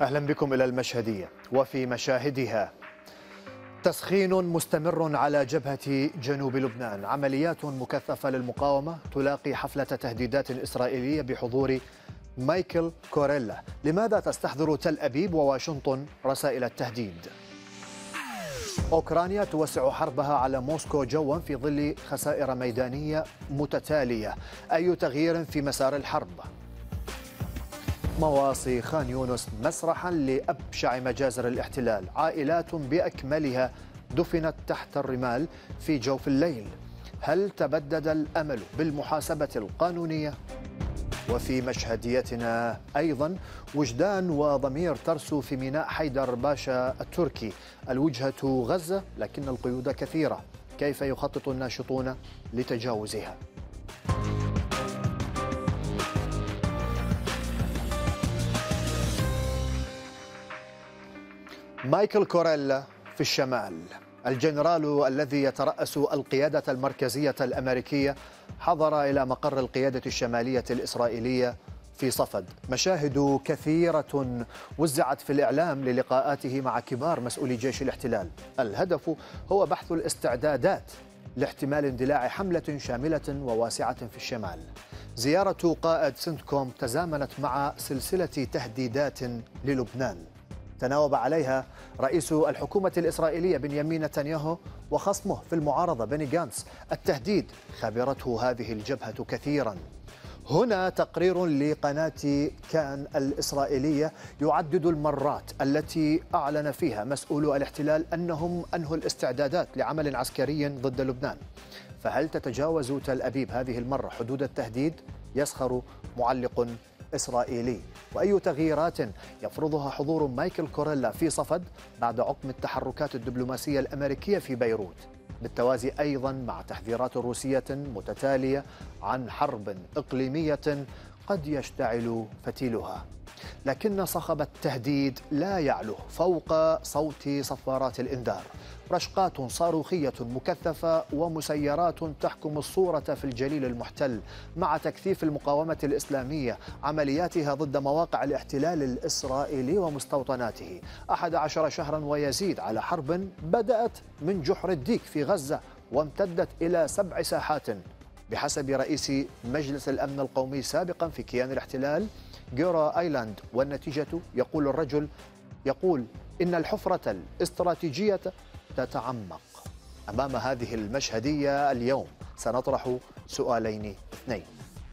أهلا بكم إلى المشهدية وفي مشاهدها تسخين مستمر على جبهة جنوب لبنان عمليات مكثفة للمقاومة تلاقي حفلة تهديدات إسرائيلية بحضور مايكل كوريلا لماذا تستحضر تل أبيب وواشنطن رسائل التهديد؟ أوكرانيا توسع حربها على موسكو جوا في ظل خسائر ميدانية متتالية أي تغيير في مسار الحرب مواصي خان يونس مسرحا لأبشع مجازر الاحتلال عائلات بأكملها دفنت تحت الرمال في جوف الليل هل تبدد الأمل بالمحاسبة القانونية؟ وفي مشهديتنا أيضا وجدان وضمير ترسو في ميناء حيدر باشا التركي الوجهة غزة لكن القيود كثيرة كيف يخطط الناشطون لتجاوزها؟ مايكل كوريلا في الشمال الجنرال الذي يترأس القيادة المركزية الأمريكية حضر إلى مقر القيادة الشمالية الإسرائيلية في صفد مشاهد كثيرة وزعت في الإعلام للقاءاته مع كبار مسؤولي جيش الاحتلال الهدف هو بحث الاستعدادات لاحتمال اندلاع حملة شاملة وواسعة في الشمال زيارة قائد سنتكوم تزامنت مع سلسلة تهديدات للبنان تناوب عليها رئيس الحكومة الإسرائيلية بنيامين نتنياهو وخصمه في المعارضة بني جانس التهديد خبرته هذه الجبهة كثيرا هنا تقرير لقناة كان الإسرائيلية يعدد المرات التي أعلن فيها مسؤولو الاحتلال أنهم أنهوا الاستعدادات لعمل عسكري ضد لبنان فهل تتجاوز تل أبيب هذه المرة حدود التهديد؟ يسخر معلق إسرائيلي وأي تغييرات يفرضها حضور مايكل كوريلا في صفد بعد عقم التحركات الدبلوماسية الأمريكية في بيروت بالتوازي أيضا مع تحذيرات روسية متتالية عن حرب إقليمية قد يشتعل فتيلها لكن صخب التهديد لا يعلو فوق صوت صفارات الإنذار رشقات صاروخية مكثفة ومسيرات تحكم الصورة في الجليل المحتل مع تكثيف المقاومة الإسلامية عملياتها ضد مواقع الاحتلال الإسرائيلي ومستوطناته 11 شهرا ويزيد على حرب بدأت من جحر الديك في غزة وامتدت إلى سبع ساحات بحسب رئيس مجلس الأمن القومي سابقا في كيان الاحتلال جيرا آيلاند والنتيجة يقول الرجل يقول إن الحفرة الاستراتيجية تتعمق أمام هذه المشهدية اليوم سنطرح سؤالين اثنين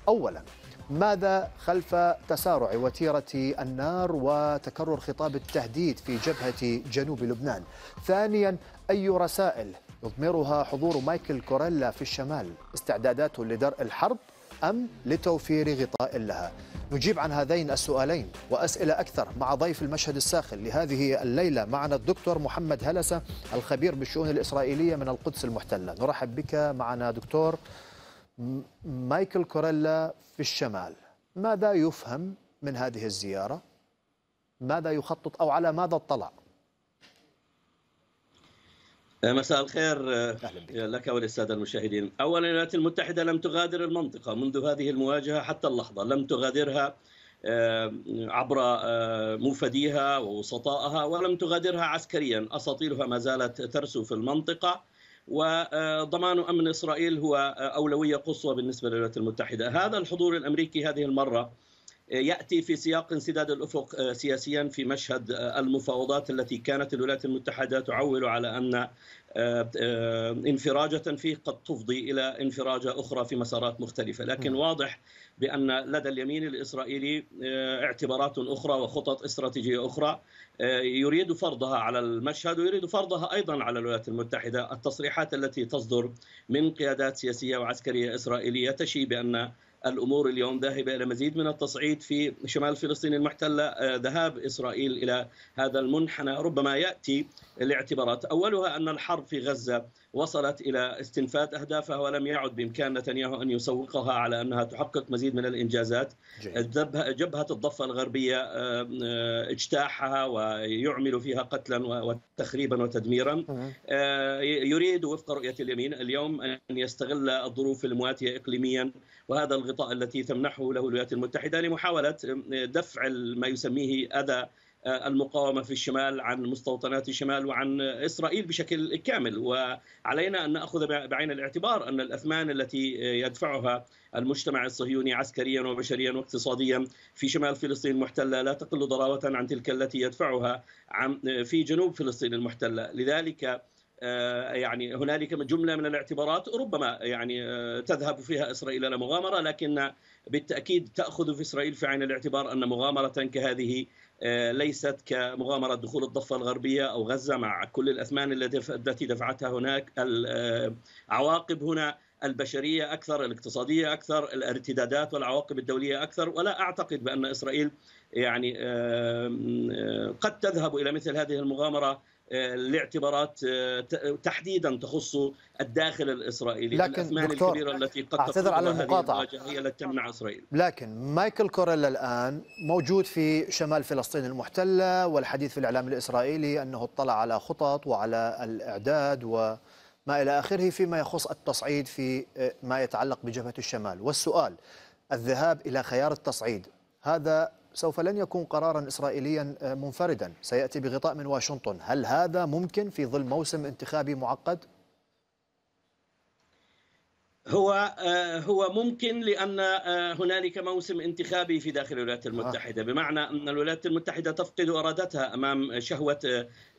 أولا ماذا خلف تسارع وتيرة النار وتكرر خطاب التهديد في جبهة جنوب لبنان ثانيا أي رسائل يضمرها حضور مايكل كوريلا في الشمال استعداداته لدرء الحرب أم لتوفير غطاء لها نجيب عن هذين السؤالين وأسئلة أكثر مع ضيف المشهد الساخن لهذه الليلة معنا الدكتور محمد هلسة الخبير بالشؤون الإسرائيلية من القدس المحتلة نرحب بك معنا دكتور مايكل كوريلا في الشمال ماذا يفهم من هذه الزيارة ماذا يخطط أو على ماذا اطلع مساء الخير لك وللسادة المشاهدين أولا الولايات المتحدة لم تغادر المنطقة منذ هذه المواجهة حتى اللحظة لم تغادرها آه، عبر آه، موفديها ووسطائها ولم تغادرها عسكريا أساطيلها ما زالت ترسو في المنطقة وضمان آه، أمن إسرائيل هو أولوية قصوى بالنسبة للولايات المتحدة هذا الحضور الأمريكي هذه المرة ياتي في سياق انسداد الافق آه، سياسيا في مشهد آه، المفاوضات التي كانت الولايات المتحده تعول على ان آه، انفراجه فيه قد تفضي الى انفراجه اخرى في مسارات مختلفه، لكن نعم. واضح بان لدى اليمين الاسرائيلي اعتبارات اخرى وخطط استراتيجيه اخرى يريد فرضها على المشهد ويريد فرضها ايضا على الولايات المتحده، التصريحات التي تصدر من قيادات سياسيه وعسكريه اسرائيليه تشي بان الامور اليوم ذاهبه الى مزيد من التصعيد في شمال فلسطين المحتله آه، ذهاب اسرائيل الى هذا المنحنى ربما ياتي لاعتبارات اولها ان الحرب في غزه وصلت الى استنفاد اهدافها ولم يعد بامكان نتنياهو ان يسوقها على انها تحقق مزيد من الانجازات جبهه الضفه الغربيه اجتاحها ويعمل فيها قتلا وتخريبا وتدميرا آه، يريد وفق رؤيه اليمين اليوم ان يستغل الظروف المواتيه اقليميا وهذا الغطاء التي تمنحه له الولايات المتحده لمحاوله دفع ما يسميه اذى المقاومه في الشمال عن مستوطنات الشمال وعن اسرائيل بشكل كامل وعلينا ان ناخذ بعين الاعتبار ان الاثمان التي يدفعها المجتمع الصهيوني عسكريا وبشريا واقتصاديا في شمال فلسطين المحتله لا تقل ضراوه عن تلك التي يدفعها في جنوب فلسطين المحتله لذلك آه، يعني هنالك جمله من الاعتبارات ربما يعني آه، تذهب فيها اسرائيل الى مغامره لكن بالتاكيد تاخذ في اسرائيل في عين الاعتبار ان مغامره كهذه آه، ليست كمغامرة دخول الضفة الغربية أو غزة مع كل الأثمان التي دفعتها هناك العواقب آه، هنا البشرية أكثر الاقتصادية أكثر الارتدادات والعواقب الدولية أكثر ولا أعتقد بأن إسرائيل يعني آه، قد تذهب إلى مثل هذه المغامرة آه، لاعتبارات آه، تحديدا تخص الداخل الاسرائيلي لكن دكتور الكبيره التي قد اعتذر على المقاطعه هي التي تمنع اسرائيل لكن مايكل كوريلا الان موجود في شمال فلسطين المحتله والحديث في الاعلام الاسرائيلي انه اطلع على خطط وعلى الاعداد وما الى اخره فيما يخص التصعيد في آه، ما يتعلق بجبهه الشمال والسؤال الذهاب الى خيار التصعيد هذا سوف لن يكون قرارا إسرائيليا آه، منفردا سيأتي بغطاء من واشنطن هل هذا ممكن في ظل موسم انتخابي معقد؟ هو آه، هو ممكن لان آه، هنالك موسم انتخابي في داخل الولايات آه. المتحده بمعنى ان الولايات المتحده تفقد ارادتها امام شهوه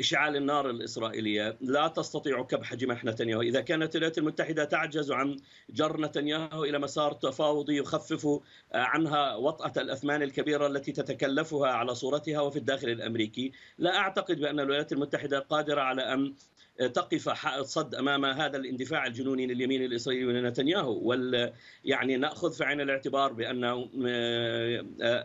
اشعال النار الاسرائيليه لا تستطيع كبح جماح نتنياهو اذا كانت الولايات المتحده تعجز عن جر نتنياهو الى مسار تفاوضي يخفف عنها وطاه الاثمان الكبيره التي تتكلفها على صورتها وفي الداخل الامريكي لا اعتقد بان الولايات المتحده قادره على ان تقف حائط صد امام هذا الاندفاع الجنوني لليمين الاسرائيلي ولنتنياهو وال يعني ناخذ في عين الاعتبار بان آه،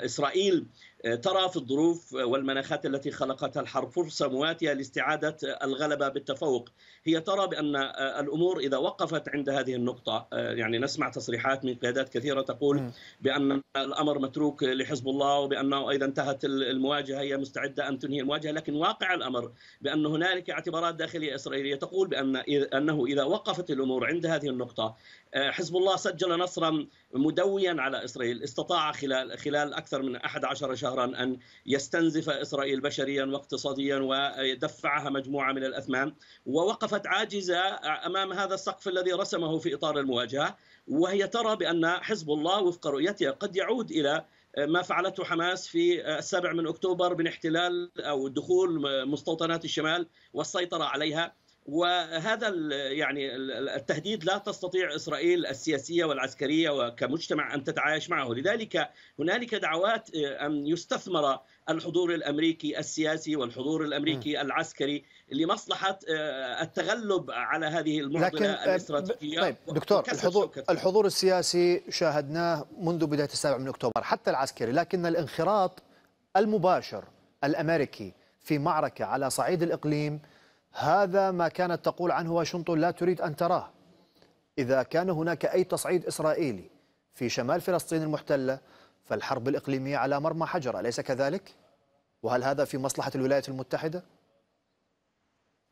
اسرائيل آه، ترى في الظروف والمناخات التي خلقتها الحرب فرصه مواتيه لاستعاده آه، الغلبه بالتفوق، هي ترى بان آه، الامور اذا وقفت عند هذه النقطه يعني نسمع تصريحات من قيادات كثيره تقول بان الامر متروك لحزب الله وبانه اذا انتهت المواجهه هي مستعده ان تنهي المواجهه، لكن واقع الامر بان هنالك اعتبارات داخليه اسرائيليه تقول بان انه اذا وقفت الامور عند هذه النقطه آه، حزب الله سجل نصرا مدويا على اسرائيل، استطاع خلال خلال اكثر من 11 شهرا ان يستنزف اسرائيل بشريا واقتصاديا ودفعها مجموعه من الاثمان، ووقفت عاجزه امام هذا السقف الذي رسمه في اطار المواجهه، وهي ترى بان حزب الله وفق رؤيتها قد يعود الى ما فعلته حماس في السابع من اكتوبر من احتلال او دخول مستوطنات الشمال والسيطره عليها وهذا يعني التهديد لا تستطيع اسرائيل السياسيه والعسكريه وكمجتمع ان تتعايش معه، لذلك هنالك دعوات آه، ان يستثمر الحضور الامريكي السياسي والحضور الامريكي العسكري لمصلحه آه، التغلب على هذه المعضله آه، الاستراتيجيه طيب دكتور الحضور الحضور السياسي شاهدناه منذ بدايه السابع من اكتوبر حتى العسكري، لكن الانخراط المباشر الامريكي في معركه على صعيد الاقليم هذا ما كانت تقول عنه واشنطن لا تريد أن تراه إذا كان هناك أي تصعيد إسرائيلي في شمال فلسطين المحتلة فالحرب الإقليمية على مرمى حجر أليس كذلك؟ وهل هذا في مصلحة الولايات المتحدة؟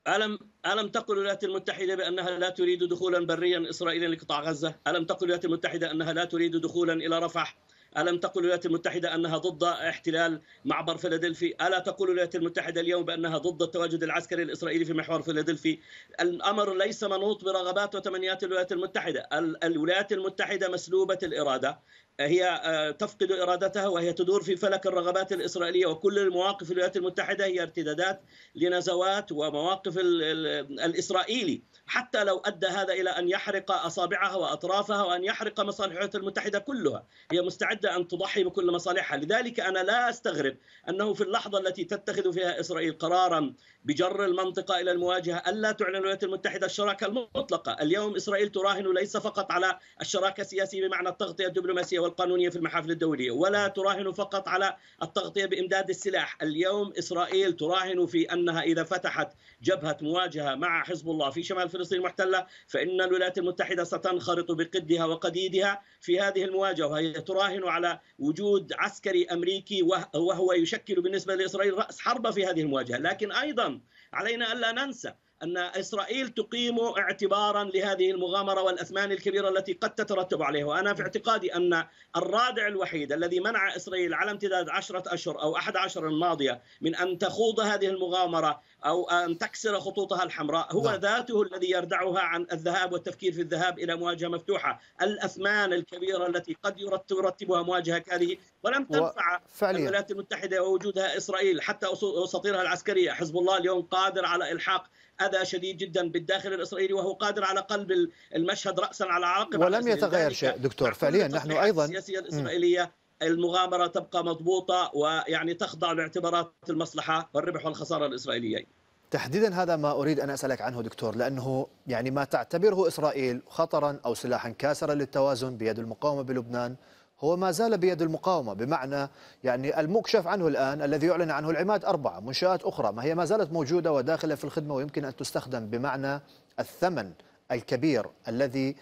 ألم ألم تقل الولايات المتحدة بأنها لا تريد دخولا بريا إسرائيليا لقطاع غزة؟ ألم تقل الولايات المتحدة أنها لا تريد دخولا إلى رفح؟ ألم تقل الولايات المتحدة أنها ضد احتلال معبر فيلادلفي ألا تقول الولايات المتحدة اليوم بأنها ضد التواجد العسكري الإسرائيلي في محور فيلادلفي الأمر ليس منوط برغبات وتمنيات الولايات المتحدة الولايات المتحدة مسلوبة الإرادة هي آه، تفقد إرادتها وهي تدور في فلك الرغبات الإسرائيلية وكل المواقف الولايات المتحدة هي ارتدادات لنزوات ومواقف الإسرائيلي حتى لو أدى هذا إلى أن يحرق أصابعها وأطرافها وأن يحرق مصالح الولايات المتحدة كلها هي مستعدة أن تضحي بكل مصالحها لذلك أنا لا أستغرب أنه في اللحظة التي تتخذ فيها إسرائيل قرارا بجر المنطقة إلى المواجهة ألا تعلن الولايات المتحدة الشراكة المطلقة اليوم إسرائيل تراهن ليس فقط على الشراكة السياسية بمعنى التغطية الدبلوماسية والقانونية في المحافل الدولية ولا تراهن فقط على التغطية بإمداد السلاح اليوم إسرائيل تراهن في أنها إذا فتحت جبهة مواجهة مع حزب الله في شمال فلسطين المحتلة فإن الولايات المتحدة ستنخرط بقدها وقديدها في هذه المواجهة وهي تراهن على وجود عسكري أمريكي وهو يشكل بالنسبة لإسرائيل رأس حربة في هذه المواجهة لكن أيضا علينا ألا ننسى ان اسرائيل تقيم اعتبارا لهذه المغامره والاثمان الكبيره التي قد تترتب عليها، وانا في اعتقادي ان الرادع الوحيد الذي منع اسرائيل على امتداد 10 اشهر او 11 الماضيه من ان تخوض هذه المغامره او ان تكسر خطوطها الحمراء هو لا. نعم. ذاته الذي يردعها عن الذهاب والتفكير في الذهاب الى مواجهه مفتوحه، الاثمان الكبيره التي قد يرتبها مواجهه كهذه ولم تنفع فعليا. الولايات المتحده ووجودها اسرائيل حتى اساطيرها العسكريه، حزب الله اليوم قادر على الحاق أذى شديد جدا بالداخل الإسرائيلي وهو قادر على قلب المشهد رأسا على عقب ولم يتغير شيء دكتور فعليا نحن أيضا السياسية الإسرائيلية المغامرة تبقى مضبوطة ويعني تخضع لاعتبارات المصلحة والربح والخسارة الإسرائيلية تحديدا هذا ما أريد أن أسألك عنه دكتور لأنه يعني ما تعتبره إسرائيل خطرا أو سلاحا كاسرا للتوازن بيد المقاومة بلبنان هو ما زال بيد المقاومة بمعنى يعني المكشف عنه الآن الذي يعلن عنه العماد أربعة منشآت أخرى ما هي ما زالت موجودة وداخلة في الخدمة ويمكن أن تستخدم بمعنى الثمن الكبير الذي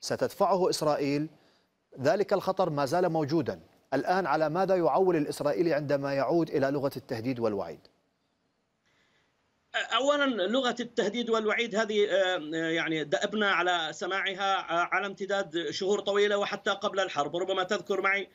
ستدفعه إسرائيل ذلك الخطر ما زال موجودا الآن على ماذا يعول الإسرائيلي عندما يعود إلى لغة التهديد والوعيد اولا لغه التهديد والوعيد هذه آه، آه، يعني دأبنا على سماعها آه، على امتداد شهور طويله وحتى قبل الحرب، ربما تذكر معي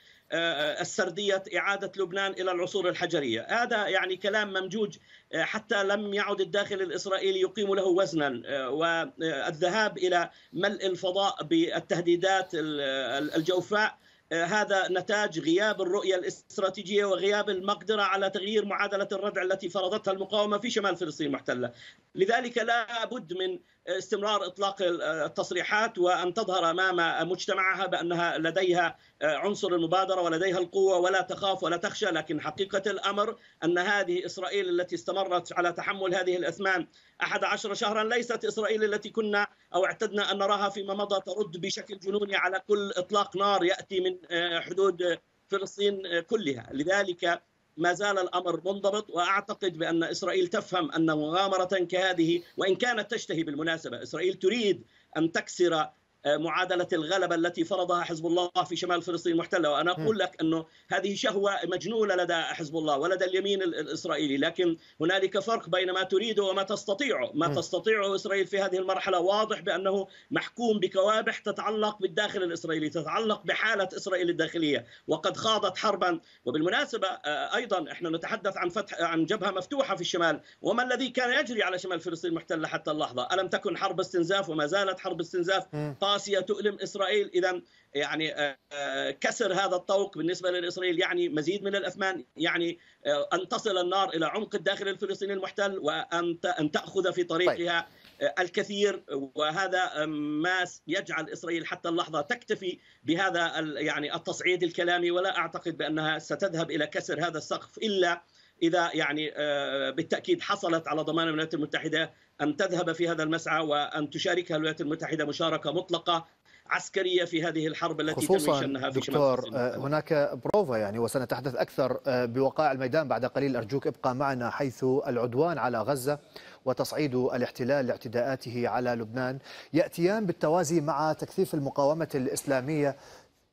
السرديه اعاده لبنان الى العصور الحجريه، هذا يعني كلام ممجوج حتى لم يعد الداخل الاسرائيلي يقيم له وزنا والذهاب الى ملء الفضاء بالتهديدات الجوفاء آه، هذا نتاج غياب الرؤيه الاستراتيجيه وغياب المقدره على تغيير معادله الردع التي فرضتها المقاومه في شمال فلسطين المحتله لذلك لا بد من استمرار اطلاق التصريحات وان تظهر امام مجتمعها بانها لديها عنصر المبادره ولديها القوه ولا تخاف ولا تخشى لكن حقيقه الامر ان هذه اسرائيل التي استمرت على تحمل هذه الاثمان 11 شهرا ليست اسرائيل التي كنا او اعتدنا ان نراها فيما مضى ترد بشكل جنوني على كل اطلاق نار ياتي من حدود فلسطين كلها لذلك ما زال الامر منضبط واعتقد بان اسرائيل تفهم ان مغامره كهذه وان كانت تشتهي بالمناسبه اسرائيل تريد ان تكسر آه، معادله الغلبه التي فرضها حزب الله في شمال فلسطين المحتله وانا اقول لك انه هذه شهوه مجنونة لدى حزب الله ولدى اليمين الاسرائيلي لكن هنالك فرق بين ما تريده وما تستطيعه ما تستطيعه اسرائيل في هذه المرحله واضح بانه محكوم بكوابح تتعلق بالداخل الاسرائيلي تتعلق بحاله اسرائيل الداخليه وقد خاضت حربا وبالمناسبه آه، ايضا احنا نتحدث عن فتح عن جبهه مفتوحه في الشمال وما الذي كان يجري على شمال فلسطين المحتله حتى اللحظه الم تكن حرب استنزاف وما زالت حرب استنزاف قاسيه تؤلم اسرائيل اذا يعني آه، آه، كسر هذا الطوق بالنسبه للاسرائيل يعني مزيد من الاثمان يعني آه، ان تصل النار الى عمق الداخل الفلسطيني المحتل وان ان تاخذ في طريقها طيب. الكثير وهذا ما يجعل اسرائيل حتى اللحظه تكتفي بهذا يعني التصعيد الكلامي ولا اعتقد بانها ستذهب الى كسر هذا السقف الا اذا يعني آه، بالتاكيد حصلت على ضمان الولايات المتحده ان تذهب في هذا المسعى وان تشاركها الولايات المتحده مشاركه مطلقه عسكريه في هذه الحرب التي خصوصا شنها في دكتور آه، هناك بروفا يعني وسنتحدث اكثر آه، بوقائع الميدان بعد قليل ارجوك ابقى معنا حيث العدوان على غزه وتصعيد الاحتلال لاعتداءاته على لبنان ياتيان بالتوازي مع تكثيف المقاومه الاسلاميه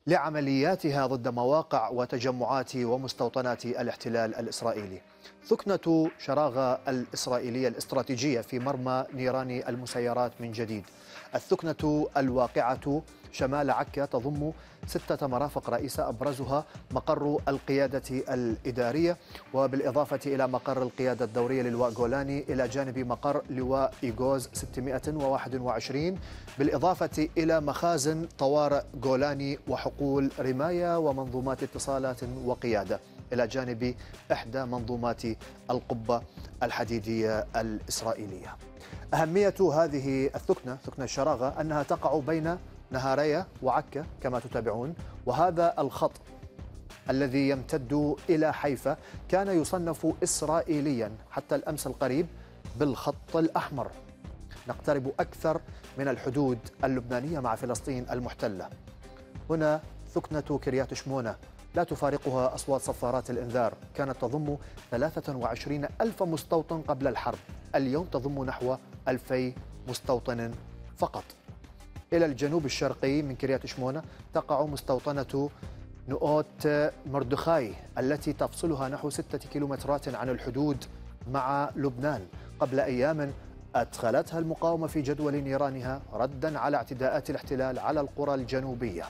لعملياتها ضد مواقع وتجمعات ومستوطنات الاحتلال الاسرائيلي. ثكنه شراغه الاسرائيليه الاستراتيجيه في مرمى نيران المسيرات من جديد. الثكنة الواقعة شمال عكا تضم ستة مرافق رئيسة أبرزها مقر القيادة الإدارية وبالإضافة إلى مقر القيادة الدورية للواء جولاني إلى جانب مقر لواء إيغوز 621 بالإضافة إلى مخازن طوارئ جولاني وحقول رماية ومنظومات اتصالات وقيادة إلى جانب إحدى منظومات القبة الحديدية الإسرائيلية أهمية هذه الثكنة ثكنة الشراغة أنها تقع بين نهاريا وعكا كما تتابعون وهذا الخط الذي يمتد إلى حيفا كان يصنف إسرائيليا حتى الأمس القريب بالخط الأحمر نقترب أكثر من الحدود اللبنانية مع فلسطين المحتلة هنا ثكنة كريات شمونة لا تفارقها أصوات صفارات الإنذار كانت تضم 23 ألف مستوطن قبل الحرب اليوم تضم نحو 2000 مستوطن فقط إلى الجنوب الشرقي من كريات شمونة تقع مستوطنة نؤوت مردخاي التي تفصلها نحو ستة كيلومترات عن الحدود مع لبنان قبل أيام أدخلتها المقاومة في جدول نيرانها ردا على اعتداءات الاحتلال على القرى الجنوبية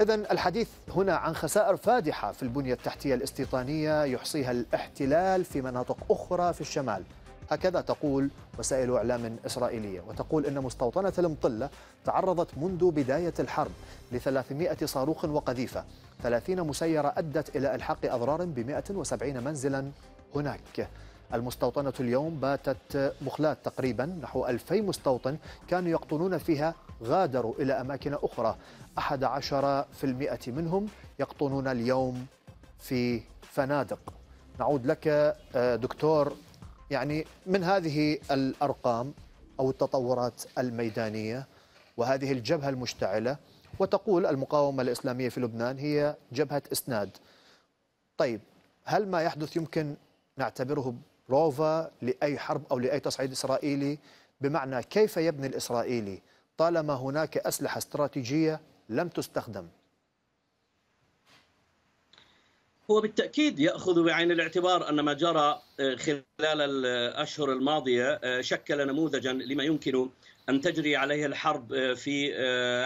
إذا الحديث هنا عن خسائر فادحة في البنية التحتية الاستيطانية يحصيها الاحتلال في مناطق أخرى في الشمال هكذا تقول وسائل إعلام إسرائيلية وتقول أن مستوطنة المطلة تعرضت منذ بداية الحرب ل 300 صاروخ وقذيفة 30 مسيرة أدت إلى إلحاق أضرار ب 170 منزلا هناك المستوطنة اليوم باتت مخلات تقريبا نحو 2000 مستوطن كانوا يقطنون فيها غادروا إلى أماكن أخرى 11% منهم يقطنون اليوم في فنادق نعود لك آه، دكتور يعني من هذه الأرقام أو التطورات الميدانية وهذه الجبهة المشتعلة وتقول المقاومة الإسلامية في لبنان هي جبهة إسناد طيب هل ما يحدث يمكن نعتبره روفا لأي حرب أو لأي تصعيد إسرائيلي بمعنى كيف يبني الإسرائيلي طالما هناك أسلحة استراتيجية لم تستخدم هو بالتأكيد يأخذ بعين الاعتبار أن ما جرى آه، خلال الأشهر الماضية آه، شكل نموذجا لما يمكن أن تجري عليه الحرب آه، في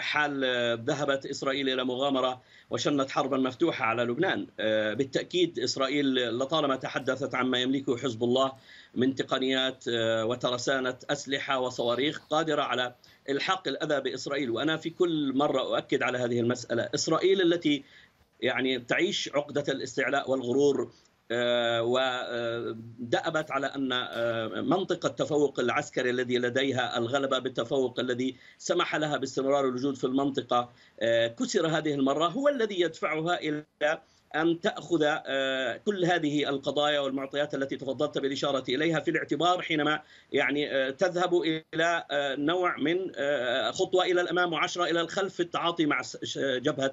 حال ذهبت إسرائيل إلى مغامرة وشنت حربا مفتوحه على لبنان آه، بالتاكيد اسرائيل لطالما تحدثت عما يملكه حزب الله من تقنيات آه، وترسانه اسلحه وصواريخ قادره على الحاق الاذى باسرائيل وانا في كل مره اؤكد على هذه المساله اسرائيل التي يعني تعيش عقده الاستعلاء والغرور آه، ودأبت على أن آه، منطقة التفوق العسكري الذي لديها الغلبة بالتفوق الذي سمح لها باستمرار الوجود في المنطقة آه، كسر هذه المرة هو الذي يدفعها إلى أن تأخذ كل هذه القضايا والمعطيات التي تفضلت بالإشارة إليها في الاعتبار حينما يعني تذهب إلى نوع من خطوة إلى الأمام وعشرة إلى الخلف في التعاطي مع جبهة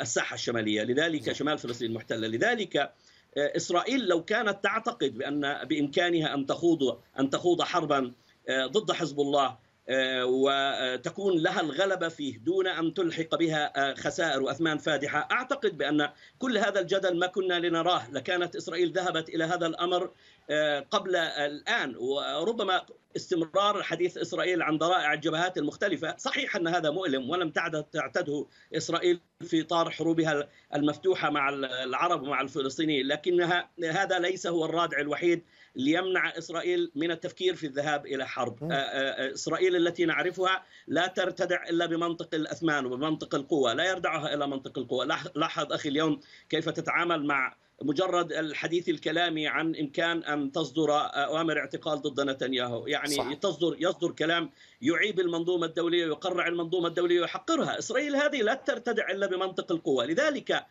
الساحة الشمالية لذلك شمال فلسطين المحتلة لذلك آه، اسرائيل لو كانت تعتقد بان بامكانها ان تخوض ان تخوض حربا آه، ضد حزب الله آه، وتكون لها الغلبه فيه دون ان تلحق بها آه، خسائر واثمان فادحه، اعتقد بان كل هذا الجدل ما كنا لنراه لكانت اسرائيل ذهبت الى هذا الامر آه، قبل الان وربما استمرار حديث اسرائيل عن ضرائع الجبهات المختلفه، صحيح ان هذا مؤلم ولم تعد تعتده اسرائيل في اطار حروبها المفتوحه مع العرب ومع الفلسطينيين، لكنها هذا ليس هو الرادع الوحيد ليمنع اسرائيل من التفكير في الذهاب الى حرب آه، آه، آه، اسرائيل التي نعرفها لا ترتدع الا بمنطق الاثمان وبمنطق القوه لا يردعها الا منطق القوه لاحظ اخي اليوم كيف تتعامل مع مجرد الحديث الكلامي عن امكان ان تصدر اوامر اعتقال ضد نتنياهو، يعني صح. تصدر يصدر كلام يعيب المنظومه الدوليه ويقرع المنظومه الدوليه ويحقرها، اسرائيل هذه لا ترتدع الا بمنطق القوه، لذلك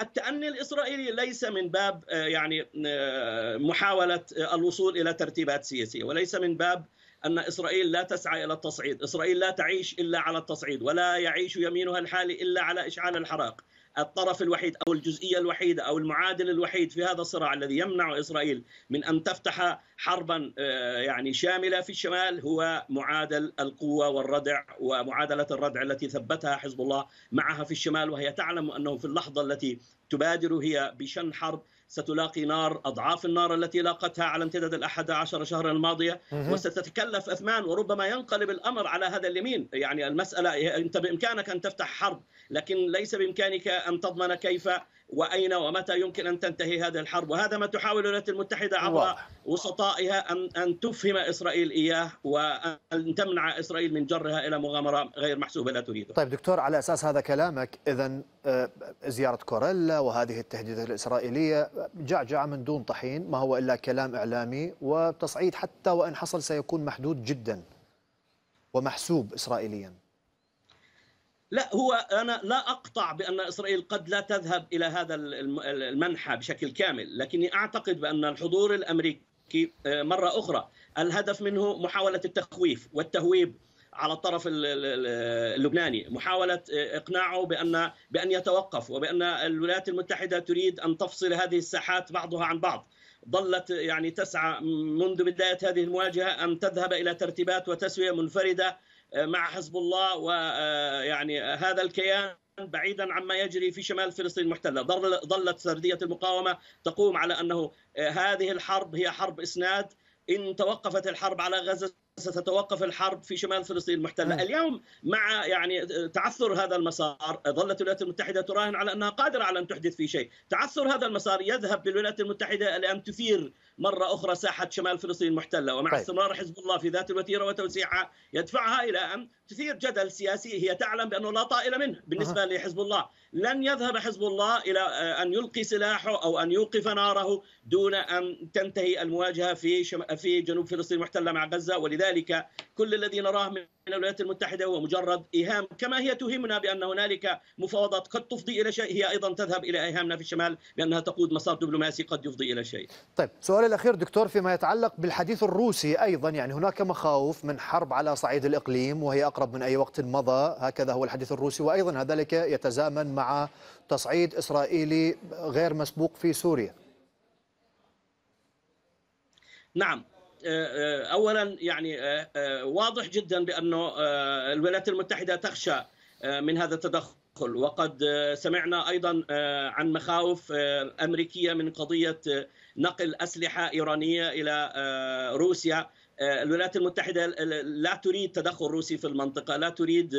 التأني الإسرائيلي ليس من باب آه، يعني آه، محاولة آه، الوصول إلى ترتيبات سياسية وليس من باب أن إسرائيل لا تسعى إلى التصعيد إسرائيل لا تعيش إلا على التصعيد ولا يعيش يمينها الحالي إلا على إشعال الحراق الطرف الوحيد او الجزئيه الوحيده او المعادل الوحيد في هذا الصراع الذي يمنع اسرائيل من ان تفتح حربا آه، يعني شامله في الشمال هو معادل القوه والردع ومعادله الردع التي ثبتها حزب الله معها في الشمال وهي تعلم انه في اللحظه التي تبادر هي بشن حرب ستلاقي نار أضعاف النار التي لاقتها على امتداد الأحد عشر شهرا الماضية وستتكلف أثمان وربما ينقلب الأمر على هذا اليمين يعني المسألة أنت بإمكانك أن تفتح حرب لكن ليس بإمكانك أن تضمن كيف واين ومتى يمكن ان تنتهي هذه الحرب وهذا ما تحاول الولايات المتحده عبر وسطائها ان ان تفهم اسرائيل اياه وان تمنع اسرائيل من جرها الى مغامره غير محسوبه لا تريدها. طيب دكتور على اساس هذا كلامك اذا آه، زياره كوريلا وهذه التهديدات الاسرائيليه جعجعة من دون طحين ما هو إلا كلام إعلامي وتصعيد حتى وإن حصل سيكون محدود جدا ومحسوب إسرائيليا لا هو أنا لا أقطع بأن إسرائيل قد لا تذهب إلى هذا المنحى بشكل كامل لكني أعتقد بأن الحضور الأمريكي آه، مرة أخرى الهدف منه محاولة التخويف والتهويب على الطرف اللبناني محاوله اقناعه بان بان يتوقف وبان الولايات المتحده تريد ان تفصل هذه الساحات بعضها عن بعض ظلت يعني تسعى منذ بدايه هذه المواجهه ان تذهب الى ترتيبات وتسويه منفرده مع حزب الله ويعني آه، هذا الكيان بعيدا عما يجري في شمال فلسطين المحتله، ظلت سرديه المقاومه تقوم على انه آه، هذه الحرب هي حرب اسناد ان توقفت الحرب على غزه ستتوقف الحرب في شمال فلسطين المحتله، آه. نعم. اليوم مع يعني تعثر هذا المسار ظلت الولايات المتحده تراهن على انها قادره على ان تحدث في شيء، تعثر هذا المسار يذهب بالولايات المتحده لان تثير مره اخرى ساحه شمال فلسطين المحتله، ومع طيب. استمرار حزب الله في ذات الوتيره وتوسيعها يدفعها الى ان تثير جدل سياسي هي تعلم بانه لا طائل منه بالنسبه آه. لحزب الله، لن يذهب حزب الله الى ان يلقي سلاحه او ان يوقف ناره دون ان تنتهي المواجهه في شم... في جنوب فلسطين المحتله مع غزه ولذلك ذلك كل الذي نراه من الولايات المتحدة هو مجرد إيهام كما هي تهمنا بأن هنالك مفاوضات قد تفضي إلى شيء هي أيضا تذهب إلى إيهامنا في الشمال بأنها تقود مسار دبلوماسي قد يفضي إلى شيء طيب سؤال الأخير دكتور فيما يتعلق بالحديث الروسي أيضا يعني هناك مخاوف من حرب على صعيد الإقليم وهي أقرب من أي وقت مضى هكذا هو الحديث الروسي وأيضا ذلك يتزامن مع تصعيد إسرائيلي غير مسبوق في سوريا نعم آه، آه، اولا يعني آه، واضح جدا بانه الولايات المتحده تخشى من هذا التدخل وقد سمعنا ايضا عن مخاوف امريكيه من قضيه نقل اسلحه ايرانيه الى روسيا الولايات المتحده لا تريد تدخل روسي في المنطقه لا تريد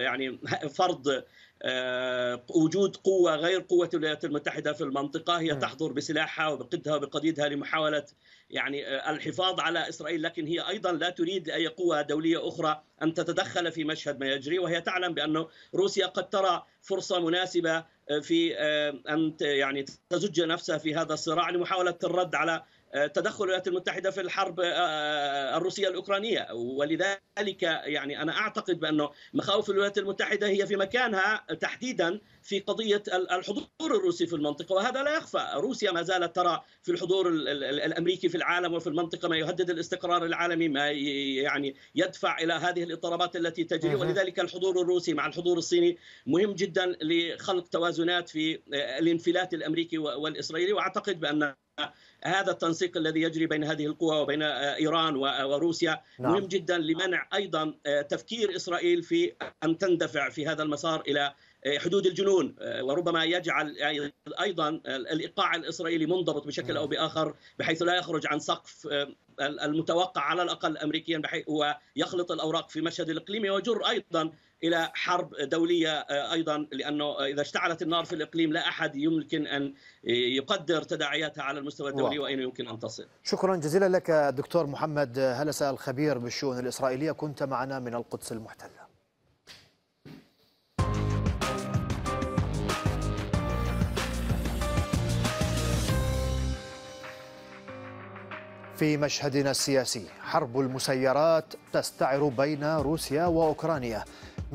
يعني فرض وجود قوه غير قوه الولايات المتحده في المنطقه هي تحضر بسلاحها وبقدها وبقضيدها لمحاوله يعني آه، الحفاظ على اسرائيل لكن هي ايضا لا تريد لاي قوه دوليه اخرى ان تتدخل في مشهد ما يجري وهي تعلم بانه روسيا قد ترى فرصه مناسبه آه، في آه، ان يعني تزج نفسها في هذا الصراع لمحاوله الرد على تدخل الولايات المتحده في الحرب آه، آه، الروسيه الاوكرانيه ولذلك يعني انا اعتقد بانه مخاوف الولايات المتحده هي في مكانها تحديدا في قضيه الحضور الروسي في المنطقه وهذا لا يخفى، روسيا ما زالت ترى في الحضور الامريكي في العالم وفي المنطقه ما يهدد الاستقرار العالمي ما يعني يدفع الى هذه الاضطرابات التي تجري ولذلك الحضور الروسي مع الحضور الصيني مهم جدا لخلق توازنات في آه، الانفلات الامريكي والاسرائيلي واعتقد بان هذا التنسيق الذي يجري بين هذه القوى وبين آه، ايران آه، وروسيا نعم. مهم جدا لمنع ايضا آه، تفكير اسرائيل في ان تندفع في هذا المسار الى حدود الجنون وربما يجعل ايضا الايقاع الاسرائيلي منضبط بشكل نعم. او باخر بحيث لا يخرج عن سقف المتوقع على الاقل امريكيا ويخلط الاوراق في مشهد الاقليمي ويجر ايضا الى حرب دوليه آه، ايضا لانه اذا اشتعلت النار في الاقليم لا احد يمكن ان يقدر تداعياتها على المستوى الدولي واين يمكن ان تصل. شكرا جزيلا لك دكتور محمد هلس الخبير بالشؤون الاسرائيليه كنت معنا من القدس المحتله. في مشهدنا السياسي حرب المسيرات تستعر بين روسيا واوكرانيا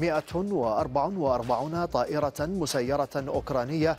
144 طائرة مسيرة أوكرانية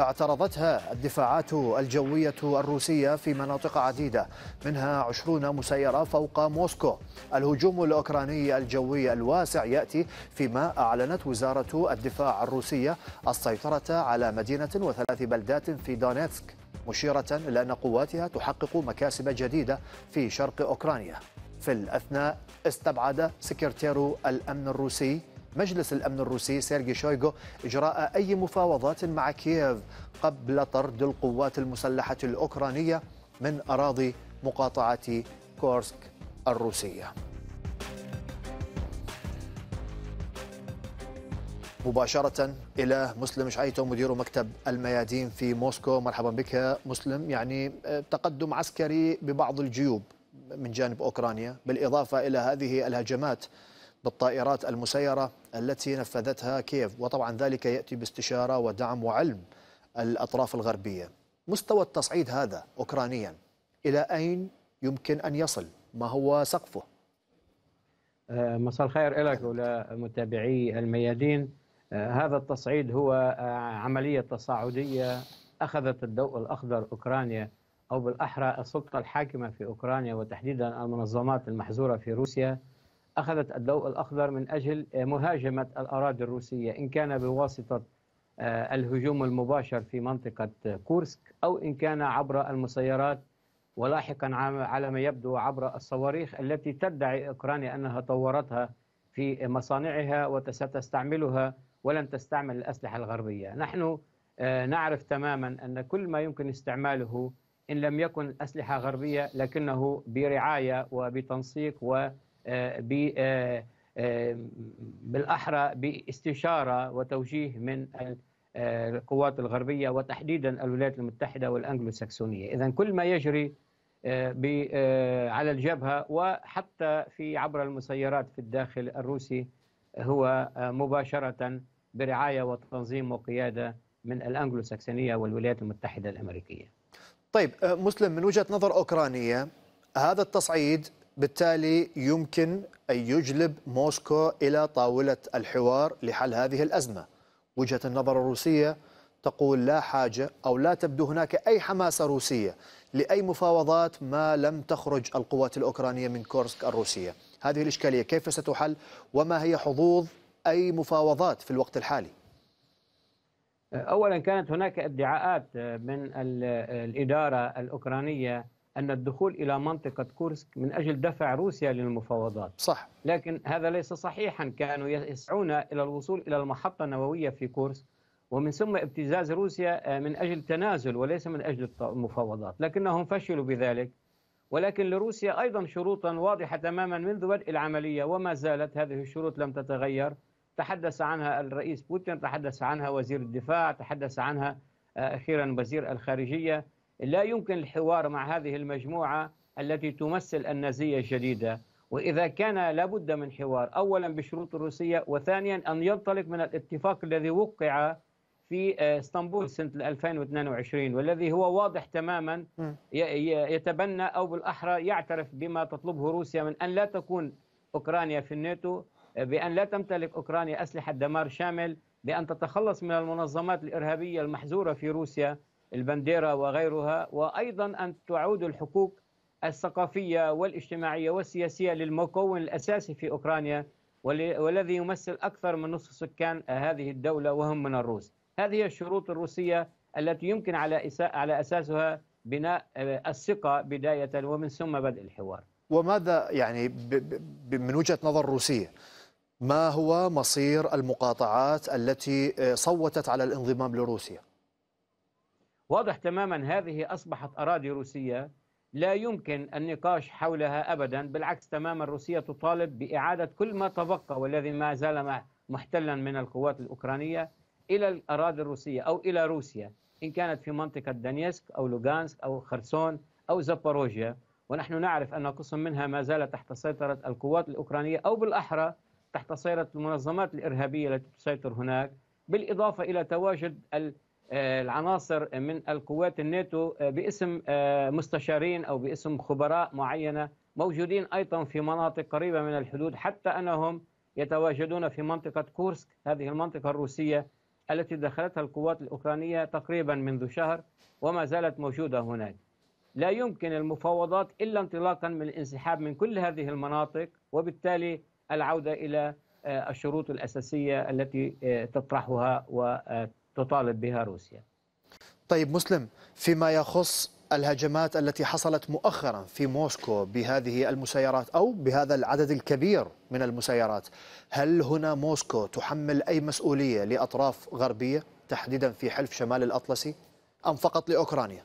اعترضتها الدفاعات الجوية الروسية في مناطق عديدة منها 20 مسيرة فوق موسكو الهجوم الأوكراني الجوي الواسع يأتي فيما أعلنت وزارة الدفاع الروسية السيطرة على مدينة وثلاث بلدات في دونيتسك مشيرة إلى أن قواتها تحقق مكاسب جديدة في شرق أوكرانيا في الأثناء استبعد سكرتير الأمن الروسي مجلس الأمن الروسي سيرجي شويغو إجراء أي مفاوضات مع كييف قبل طرد القوات المسلحة الأوكرانية من أراضي مقاطعة كورسك الروسية مباشرة إلى مسلم شعيتو مدير مكتب الميادين في موسكو مرحبا بك مسلم يعني آه، تقدم عسكري ببعض الجيوب من جانب أوكرانيا بالإضافة إلى هذه الهجمات بالطائرات المسيرة التي نفذتها كييف وطبعا ذلك يأتي باستشارة ودعم وعلم الأطراف الغربية مستوى التصعيد هذا أوكرانيا إلى أين يمكن أن يصل ما هو سقفه أه، مساء الخير لك ولمتابعي الميادين أه، هذا التصعيد هو أه، عملية تصاعدية أخذت الضوء الأخضر أوكرانيا أو بالأحرى السلطة الحاكمة في أوكرانيا وتحديدا المنظمات المحظورة في روسيا أخذت الضوء الأخضر من أجل آه، مهاجمة الأراضي الروسية إن كان بواسطة آه، الهجوم المباشر في منطقة كورسك أو إن كان عبر المسيرات ولاحقا على ما يبدو عبر الصواريخ التي تدعي أوكرانيا أنها طورتها في مصانعها وستستعملها ولن تستعمل الأسلحة الغربية نحن آه، نعرف تماما أن كل ما يمكن استعماله إن لم يكن أسلحة غربية لكنه برعاية وبتنسيق و آه، آه، آه، بالاحرى باستشاره وتوجيه من القوات الغربيه وتحديدا الولايات المتحده والانجلو ساكسونيه، اذا كل ما يجري على الجبهه وحتى في عبر المسيرات في الداخل الروسي هو مباشره برعايه وتنظيم وقياده من الانجلو ساكسونيه والولايات المتحده الامريكيه. طيب مسلم من وجهه نظر اوكرانيه هذا التصعيد بالتالي يمكن أن يجلب موسكو إلى طاولة الحوار لحل هذه الأزمة وجهة النظر الروسية تقول لا حاجة أو لا تبدو هناك أي حماسة روسية لأي مفاوضات ما لم تخرج القوات الأوكرانية من كورسك الروسية هذه الإشكالية كيف ستحل وما هي حظوظ أي مفاوضات في الوقت الحالي أولا كانت هناك ادعاءات من الإدارة الأوكرانية أن الدخول إلى منطقة كورسك من أجل دفع روسيا للمفاوضات صح لكن هذا ليس صحيحا كانوا يسعون إلى الوصول إلى المحطة النووية في كورسك ومن ثم ابتزاز روسيا آه، من أجل تنازل وليس من أجل المفاوضات لكنهم فشلوا بذلك ولكن لروسيا أيضا شروطا واضحة تماما منذ بدء العملية وما زالت هذه الشروط لم تتغير تحدث عنها الرئيس بوتين تحدث عنها وزير الدفاع تحدث عنها آه، أخيرا وزير الخارجية لا يمكن الحوار مع هذه المجموعة التي تمثل النازية الجديدة وإذا كان لابد من حوار أولا بشروط الروسية وثانيا أن ينطلق من الاتفاق الذي وقع في آه، اسطنبول سنة 2022 والذي هو واضح تماما يتبنى أو بالأحرى يعترف بما تطلبه روسيا من أن لا تكون أوكرانيا في الناتو بأن لا تمتلك أوكرانيا أسلحة دمار شامل بأن تتخلص من المنظمات الإرهابية المحزورة في روسيا البنديرا وغيرها وأيضا أن تعود الحقوق الثقافية والاجتماعية والسياسية للمكون الأساسي في أوكرانيا والذي يمثل أكثر من نصف سكان هذه الدولة وهم من الروس هذه الشروط الروسية التي يمكن على على أساسها بناء آه، الثقة بداية ومن ثم بدء الحوار وماذا يعني من وجهة نظر روسية ما هو مصير المقاطعات التي آه، صوتت على الانضمام لروسيا؟ واضح تماما هذه أصبحت أراضي روسية لا يمكن النقاش حولها أبدا بالعكس تماما روسيا تطالب بإعادة كل ما تبقى والذي ما زال محتلا من القوات الأوكرانية إلى الأراضي الروسية أو إلى روسيا إن كانت في منطقة دانيسك أو لوغانسك أو خرسون أو زاباروجيا ونحن نعرف أن قسم منها ما زال تحت سيطرة القوات الأوكرانية أو بالأحرى تحت سيطرة المنظمات الإرهابية التي تسيطر هناك بالإضافة إلى تواجد العناصر من القوات الناتو آه، باسم آه، مستشارين او باسم خبراء معينه موجودين ايضا في مناطق قريبه من الحدود حتى انهم يتواجدون في منطقه كورسك هذه المنطقه الروسيه التي دخلتها القوات الاوكرانيه تقريبا منذ شهر وما زالت موجوده هناك. لا يمكن المفاوضات الا انطلاقا من الانسحاب من كل هذه المناطق وبالتالي العوده الى آه، الشروط الاساسيه التي تطرحها وت تطالب بها روسيا طيب مسلم فيما يخص الهجمات التي حصلت مؤخرا في موسكو بهذه المسيرات او بهذا العدد الكبير من المسيرات، هل هنا موسكو تحمل اي مسؤوليه لاطراف غربيه تحديدا في حلف شمال الاطلسي ام فقط لاوكرانيا؟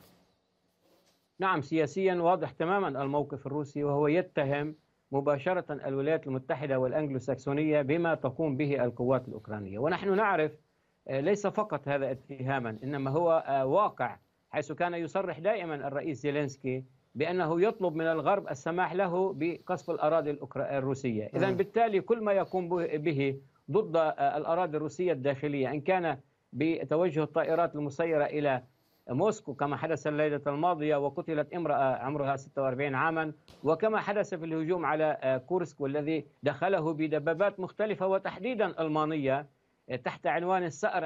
نعم سياسيا واضح تماما الموقف الروسي وهو يتهم مباشره الولايات المتحده والانجلو ساكسونيه بما تقوم به القوات الاوكرانيه، ونحن نعرف آه، ليس فقط هذا اتهاما انما هو آه، واقع حيث كان يصرح دائما الرئيس زيلينسكي بانه يطلب من الغرب السماح له بقصف الاراضي الروسيه، اذا نعم. بالتالي كل ما يقوم به ضد آه، الاراضي الروسيه الداخليه ان كان بتوجه الطائرات المسيره الى موسكو كما حدث الليله الماضيه وقتلت امراه عمرها 46 عاما وكما حدث في الهجوم على كورسك والذي دخله بدبابات مختلفه وتحديدا المانيه تحت عنوان السأر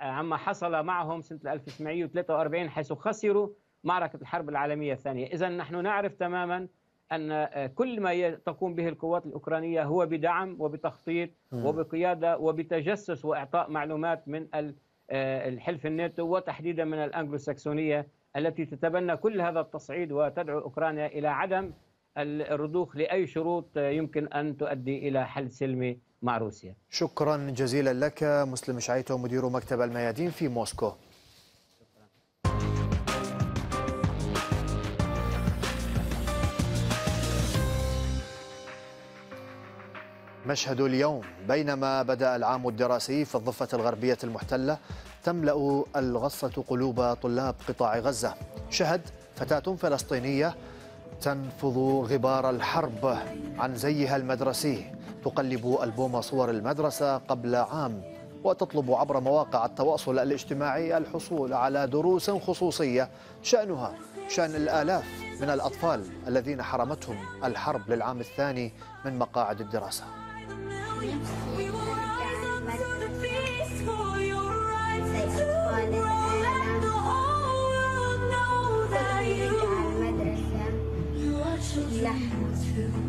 عما حصل معهم سنة 1943 حيث خسروا معركة الحرب العالمية الثانية إذا نحن نعرف تماما أن آه، كل ما تقوم به القوات الأوكرانية هو بدعم وبتخطيط وبقيادة وبتجسس وإعطاء معلومات من آه، الحلف الناتو وتحديدا من الأنجلو ساكسونية التي تتبنى كل هذا التصعيد وتدعو أوكرانيا إلى عدم الرضوخ لأي شروط يمكن أن تؤدي إلى حل سلمي مع روسيا شكرا جزيلا لك مسلم شعيتو مدير مكتب الميادين في موسكو مشهد اليوم بينما بدأ العام الدراسي في الضفة الغربية المحتلة تملأ الغصة قلوب طلاب قطاع غزة شهد فتاة فلسطينية تنفض غبار الحرب عن زيها المدرسي تقلب ألبوم صور المدرسة قبل عام وتطلب عبر مواقع التواصل الاجتماعي الحصول على دروس خصوصية شأنها شأن الآلاف من الأطفال الذين حرمتهم الحرب للعام الثاني من مقاعد الدراسة Yeah.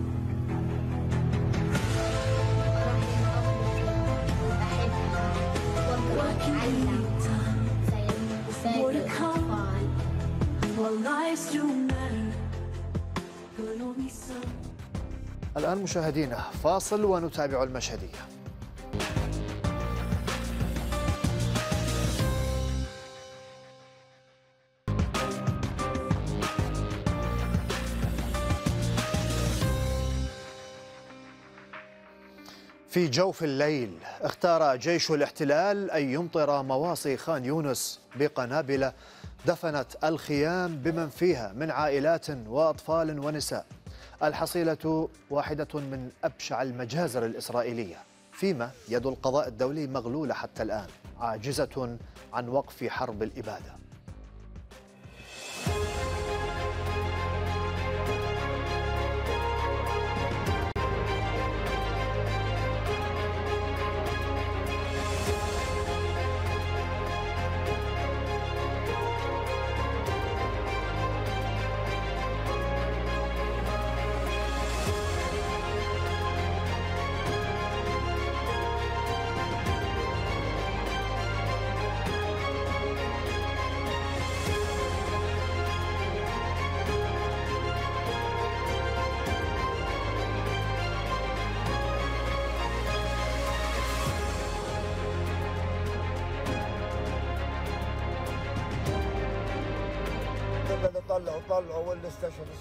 الآن مشاهدينا فاصل ونتابع المشهدية في جوف الليل اختار جيش الاحتلال أن يمطر مواصي خان يونس بقنابل دفنت الخيام بمن فيها من عائلات وأطفال ونساء الحصيلة واحدة من أبشع المجازر الإسرائيلية فيما يد القضاء الدولي مغلولة حتى الآن عاجزة عن وقف حرب الإبادة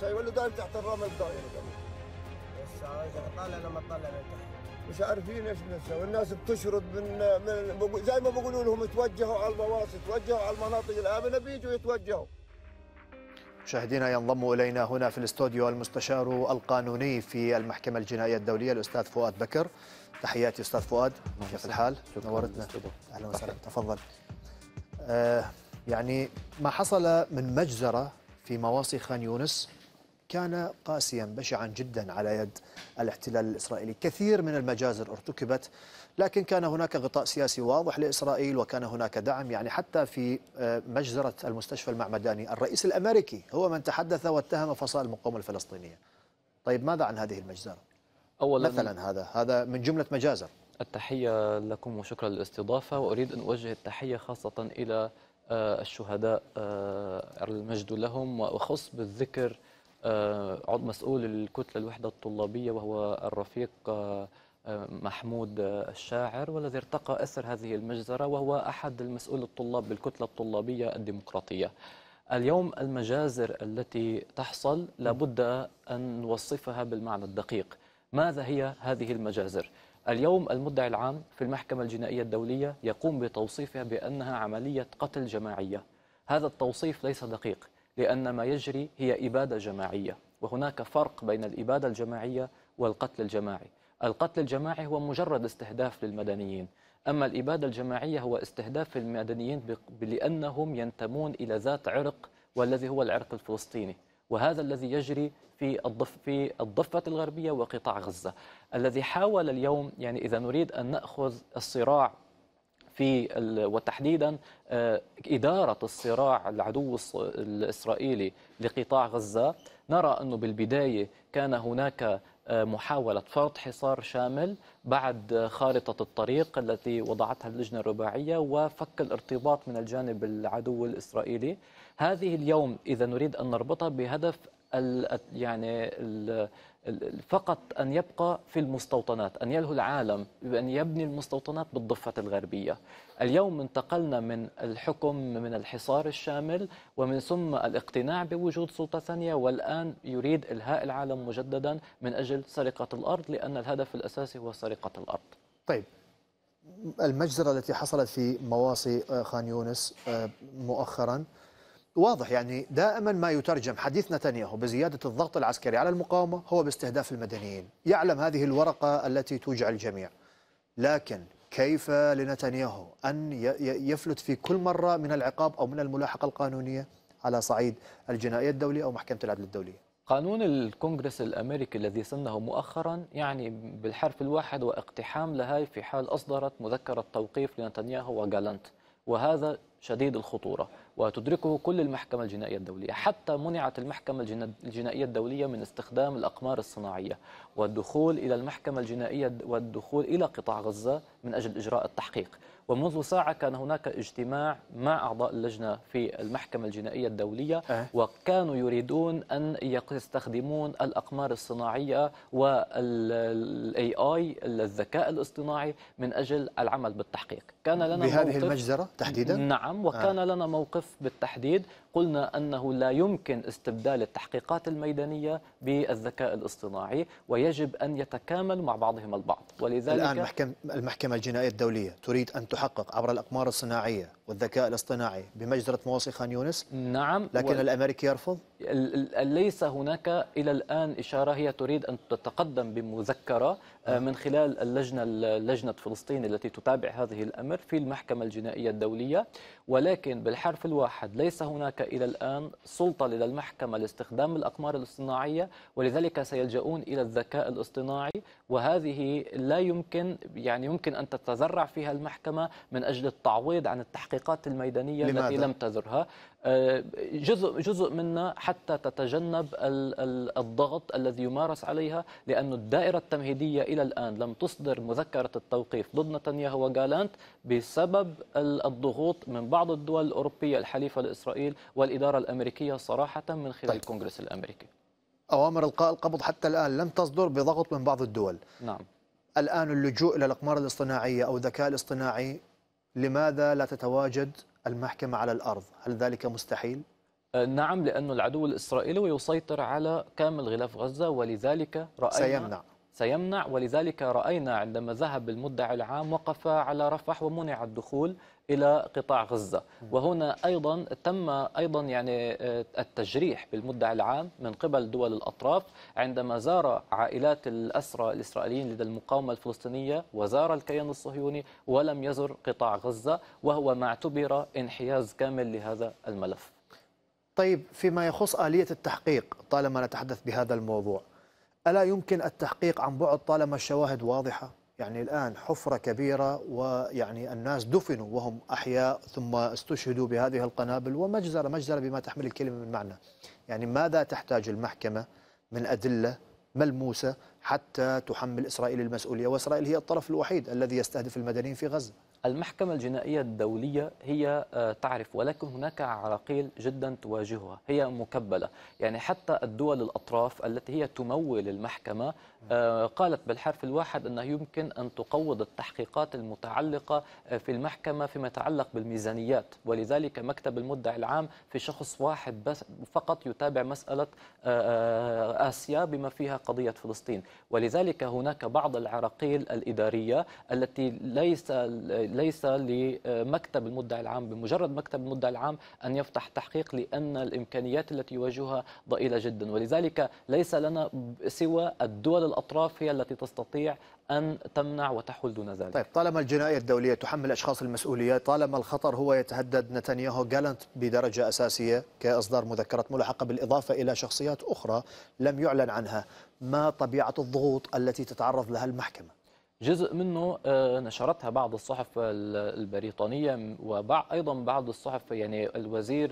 الشيء ولا دايم تحت الرمل دايم بس طالع لما طالع لتحت مش عارفين ايش بنسوي الناس بتشرد من, من زي ما بيقولوا لهم توجهوا على البواسط توجهوا على المناطق الامنه بيجوا يتوجهوا مشاهدينا ينضم الينا هنا في الاستوديو المستشار القانوني في المحكمه الجنائيه الدوليه الاستاذ فؤاد بكر تحياتي استاذ فؤاد كيف الحال؟ نورتنا اهلا وسهلا تفضل آه يعني ما حصل من مجزره في مواصي خان يونس كان قاسيا بشعا جدا على يد الاحتلال الإسرائيلي كثير من المجازر ارتكبت لكن كان هناك غطاء سياسي واضح لإسرائيل وكان هناك دعم يعني حتى في آه، مجزرة المستشفى المعمداني الرئيس الأمريكي هو من تحدث واتهم فصائل المقاومة الفلسطينية طيب ماذا عن هذه المجزرة؟ أولا مثلا هذا هذا من جملة مجازر التحية لكم وشكرا للاستضافة وأريد أن أوجه التحية خاصة إلى آه، الشهداء آه، المجد لهم وأخص بالذكر آه، عضو مسؤول الكتلة الوحدة الطلابية وهو الرفيق آه، آه، محمود الشاعر والذي ارتقى أثر هذه المجزرة وهو أحد المسؤول الطلاب بالكتلة الطلابية الديمقراطية اليوم المجازر التي تحصل لابد أن نوصفها بالمعنى الدقيق ماذا هي هذه المجازر؟ اليوم المدعي العام في المحكمة الجنائية الدولية يقوم بتوصيفها بأنها عملية قتل جماعية هذا التوصيف ليس دقيق لأن ما يجري هي إبادة جماعية وهناك فرق بين الإبادة الجماعية والقتل الجماعي القتل الجماعي هو مجرد استهداف للمدنيين أما الإبادة الجماعية هو استهداف المدنيين لأنهم ينتمون إلى ذات عرق والذي هو العرق الفلسطيني وهذا الذي يجري في الضف في الضفة الغربية وقطاع غزة الذي حاول اليوم يعني إذا نريد أن نأخذ الصراع في وتحديدا آه، إدارة الصراع العدو الإسرائيلي لقطاع غزة نرى أنه بالبداية كان هناك آه، محاولة فرض حصار شامل بعد خارطة الطريق التي وضعتها اللجنة الرباعية وفك الارتباط من الجانب العدو الإسرائيلي هذه اليوم إذا نريد أن نربطها بهدف يعني فقط أن يبقى في المستوطنات أن يلهو العالم بأن يبني المستوطنات بالضفة الغربية اليوم انتقلنا من الحكم من الحصار الشامل ومن ثم الاقتناع بوجود سلطة ثانية والآن يريد إلهاء العالم مجددا من أجل سرقة الأرض لأن الهدف الأساسي هو سرقة الأرض طيب المجزرة التي حصلت في مواصي آه، خان يونس آه، مؤخرا واضح يعني دائما ما يترجم حديث نتنياهو بزيادة الضغط العسكري على المقاومة هو باستهداف المدنيين يعلم هذه الورقة التي توجع الجميع لكن كيف لنتنياهو أن يفلت في كل مرة من العقاب أو من الملاحقة القانونية على صعيد الجنائية الدولية أو محكمة العدل الدولية قانون الكونغرس الأمريكي الذي سنه مؤخرا يعني بالحرف الواحد واقتحام لهاي في حال أصدرت مذكرة توقيف لنتنياهو وغالنت وهذا شديد الخطورة وتدركه كل المحكمة الجنائية الدولية حتى منعت المحكمة الجنائية الدولية من استخدام الأقمار الصناعية والدخول إلى المحكمة الجنائية والدخول إلى قطاع غزة من أجل إجراء التحقيق ومنذ ساعة كان هناك اجتماع مع أعضاء اللجنة في المحكمة الجنائية الدولية أه. وكانوا يريدون أن يستخدمون الأقمار الصناعية والاي اي الذكاء الاصطناعي من أجل العمل بالتحقيق كان لنا بهذه موقف المجزرة تحديدا؟ نعم وكان أه. لنا موقف بالتحديد قلنا أنه لا يمكن استبدال التحقيقات الميدانية بالذكاء الاصطناعي ويجب أن يتكامل مع بعضهم البعض ولذلك الآن المحكمة الجنائية الدولية تريد أن تحقق عبر الأقمار الصناعية والذكاء الاصطناعي بمجزرة مواصي خان يونس نعم لكن و... الأمريكي يرفض ليس هناك إلى الآن إشارة هي تريد أن تتقدم بمذكرة آه، من خلال اللجنة لجنة فلسطين التي تتابع هذه الأمر في المحكمة الجنائية الدولية ولكن بالحرف الواحد ليس هناك إلى الآن سلطة لدى المحكمة لاستخدام الأقمار الاصطناعية ولذلك سيلجؤون إلى الذكاء الاصطناعي وهذه لا يمكن يعني يمكن أن تتذرع فيها المحكمة من أجل التعويض عن التحقيق التحقيقات الميدانية لماذا؟ التي لم تذرها آه، جزء جزء منها حتى تتجنب الضغط الذي يمارس عليها لأن الدائرة التمهيدية إلى الآن لم تصدر مذكرة التوقيف ضد نتنياهو وجالانت بسبب الضغوط من بعض الدول الأوروبية الحليفة لإسرائيل والإدارة الأمريكية صراحة من خلال طيب. الكونغرس الأمريكي أوامر إلقاء القبض حتى الآن لم تصدر بضغط من بعض الدول نعم الآن اللجوء إلى الأقمار الاصطناعية أو الذكاء الاصطناعي لماذا لا تتواجد المحكمة على الأرض هل ذلك مستحيل؟ أه، نعم لأن العدو الإسرائيلي يسيطر على كامل غلاف غزة ولذلك رأينا سيمنع سيمنع ولذلك رأينا عندما ذهب المدعي العام وقف على رفح ومنع الدخول إلى قطاع غزة وهنا أيضا تم أيضا يعني آه، التجريح بالمدعي العام من قبل دول الأطراف عندما زار عائلات الأسرى الإسرائيليين لدى المقاومة الفلسطينية وزار الكيان الصهيوني ولم يزر قطاع غزة وهو ما اعتبر انحياز كامل لهذا الملف طيب فيما يخص آلية التحقيق طالما نتحدث بهذا الموضوع ألا يمكن التحقيق عن بعد طالما الشواهد واضحة؟ يعني الآن حفرة كبيرة ويعني الناس دفنوا وهم أحياء ثم استشهدوا بهذه القنابل ومجزرة مجزرة بما تحمل الكلمة من معنى يعني ماذا تحتاج المحكمة من أدلة ملموسة حتى تحمل إسرائيل المسؤولية وإسرائيل هي الطرف الوحيد الذي يستهدف المدنيين في غزة المحكمة الجنائية الدولية هي آه، تعرف ولكن هناك عراقيل جدا تواجهها هي مكبلة يعني حتى الدول الأطراف التي هي تمول المحكمة آه، قالت بالحرف الواحد أنه يمكن أن تقوض التحقيقات المتعلقة آه، في المحكمة فيما يتعلق بالميزانيات ولذلك مكتب المدعي العام في شخص واحد بس فقط يتابع مسألة آسيا بما فيها قضية فلسطين ولذلك هناك بعض العراقيل الإدارية التي ليس ليس لمكتب المدعي العام بمجرد مكتب المدعي العام أن يفتح تحقيق لأن الإمكانيات التي يواجهها ضئيلة جدا ولذلك ليس لنا سوى الدول الأطراف هي التي تستطيع أن تمنع وتحول دون ذلك طيب طالما الجنايه الدولية تحمل أشخاص المسؤولية طالما الخطر هو يتهدد نتنياهو جالنت بدرجة أساسية كإصدار مذكرات ملحقة بالإضافة إلى شخصيات أخرى لم يعلن عنها ما طبيعة الضغوط التي تتعرض لها المحكمة جزء منه آه، نشرتها بعض الصحف البريطانية وبعض أيضا بعض الصحف يعني الوزير